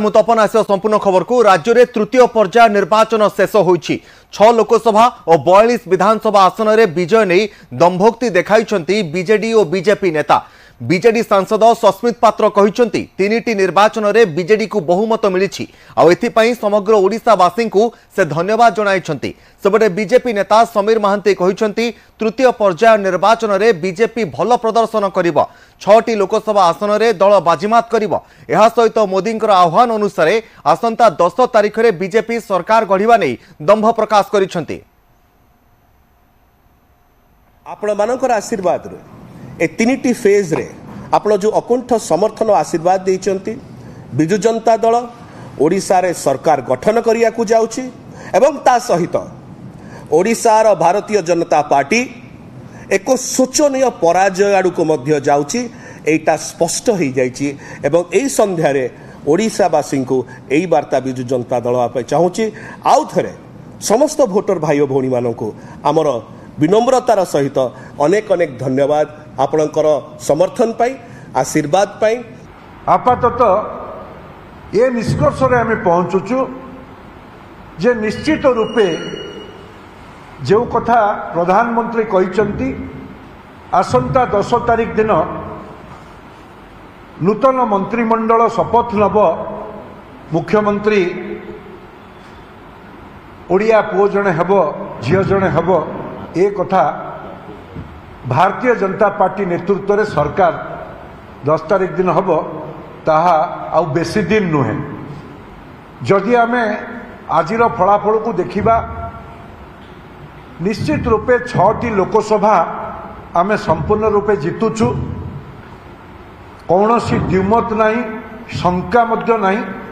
ମୁଁ ତପନ ଆସିବା ସମ୍ପୂର୍ଣ୍ଣ ଖବରକୁ ରାଜ୍ୟରେ ତୃତୀୟ ପର୍ଯ୍ୟାୟ ନିର୍ବାଚନ ଶେଷ ହୋଇଛି ଛଅ ଲୋକସଭା ଓ ବୟାଳିଶ ବିଧାନସଭା ଆସନରେ ବିଜୟ ନେଇ ଦମ୍ଭୋକ୍ତି ଦେଖାଇଛନ୍ତି ବିଜେଡି ଓ ବିଜେପି ନେତା ବିଜେଡି ସାଂସଦ ସସ୍ମିତ ପାତ୍ର କହିଛନ୍ତି ତିନିଟି ନିର୍ବାଚନରେ ବିଜେଡିକୁ ବହୁମତ ମିଳିଛି ଆଉ ଏଥିପାଇଁ ସମଗ୍ର ଓଡ଼ିଶାବାସୀଙ୍କୁ ସେ ଧନ୍ୟବାଦ ଜଣାଇଛନ୍ତି ସେପଟେ ବିଜେପି ନେତା ସମୀର ମହାନ୍ତି କହିଛନ୍ତି ତୃତୀୟ ପର୍ଯ୍ୟାୟ ନିର୍ବାଚନରେ ବିଜେପି ଭଲ ପ୍ରଦର୍ଶନ କରିବ ଛଅଟି ଲୋକସଭା ଆସନରେ ଦଳ ବାଜିମାତ କରିବ ଏହା ସହିତ ମୋଦିଙ୍କର ଆହ୍ୱାନ ଅନୁସାରେ ଆସନ୍ତା ଦଶ ତାରିଖରେ ବିଜେପି ସରକାର ଗଢ଼ିବା ନେଇ ଦମ୍ଭ ପ୍ରକାଶ କରିଛନ୍ତି ଆପଣମାନଙ୍କର ଆଶୀର୍ବାଦରେ ଏ ତିନିଟି ଫେଜ୍ରେ ଆପଣ ଯେଉଁ ଅକୁଣ୍ଠ ସମର୍ଥନ ଆଶୀର୍ବାଦ ଦେଇଛନ୍ତି ବିଜୁ ଜନତା ଦଳ ଓଡ଼ିଶାରେ ସରକାର ଗଠନ କରିବାକୁ ଯାଉଛି ଏବଂ ତା ସହିତ ଓଡ଼ିଶାର ଭାରତୀୟ ଜନତା ପାର୍ଟି ଏକ ଶୋଚନୀୟ ପରାଜୟ ଆଡ଼କୁ ମଧ୍ୟ ଯାଉଛି ଏଇଟା ସ୍ପଷ୍ଟ ହୋଇଯାଇଛି ଏବଂ ଏହି ସନ୍ଧ୍ୟାରେ ଓଡ଼ିଶାବାସୀଙ୍କୁ ଏହି ବାର୍ତ୍ତା ବିଜୁ ଜନତା ଦଳ ପାଇଁ ଚାହୁଁଛି ଆଉ ଥରେ ସମସ୍ତ ଭୋଟର ଭାଇ ଓ ଭଉଣୀମାନଙ୍କୁ ଆମର ବିନମ୍ରତାର ସହିତ ଅନେକ ଅନେକ ଧନ୍ୟବାଦ ଆପଣଙ୍କର ସମର୍ଥନ ପାଇଁ ଆଶୀର୍ବାଦ ପାଇଁ ଆପାତତ ଏ ନିଷ୍କର୍ଷରେ ଆମେ ପହଞ୍ଚୁଛୁ ଯେ ନିଶ୍ଚିତ ରୂପେ ଯେଉଁ କଥା ପ୍ରଧାନମନ୍ତ୍ରୀ କହିଛନ୍ତି ଆସନ୍ତା ଦଶ ତାରିଖ ଦିନ ନୂତନ ମନ୍ତ୍ରିମଣ୍ଡଳ ଶପଥ ନେବ ମୁଖ୍ୟମନ୍ତ୍ରୀ ଓଡ଼ିଆ ପୁଅ ଜଣେ ହେବ ଝିଅ ଜଣେ ହେବ ଏ କଥା ଭାରତୀୟ ଜନତା ପାର୍ଟି ନେତୃତ୍ୱରେ ସରକାର ଦଶ ତାରିଖ ଦିନ ହେବ ତାହା ଆଉ ବେଶୀ ଦିନ ନୁହେଁ ଯଦି ଆମେ ଆଜିର ଫଳାଫଳକୁ ଦେଖିବା ନିଶ୍ଚିତ ରୂପେ ଛଅଟି ଲୋକସଭା ଆମେ ସମ୍ପୂର୍ଣ୍ଣ ରୂପେ ଜିତୁଛୁ କୌଣସି ଦ୍ୱିମତ ନାହିଁ ଶଙ୍କା ମଧ୍ୟ ନାହିଁ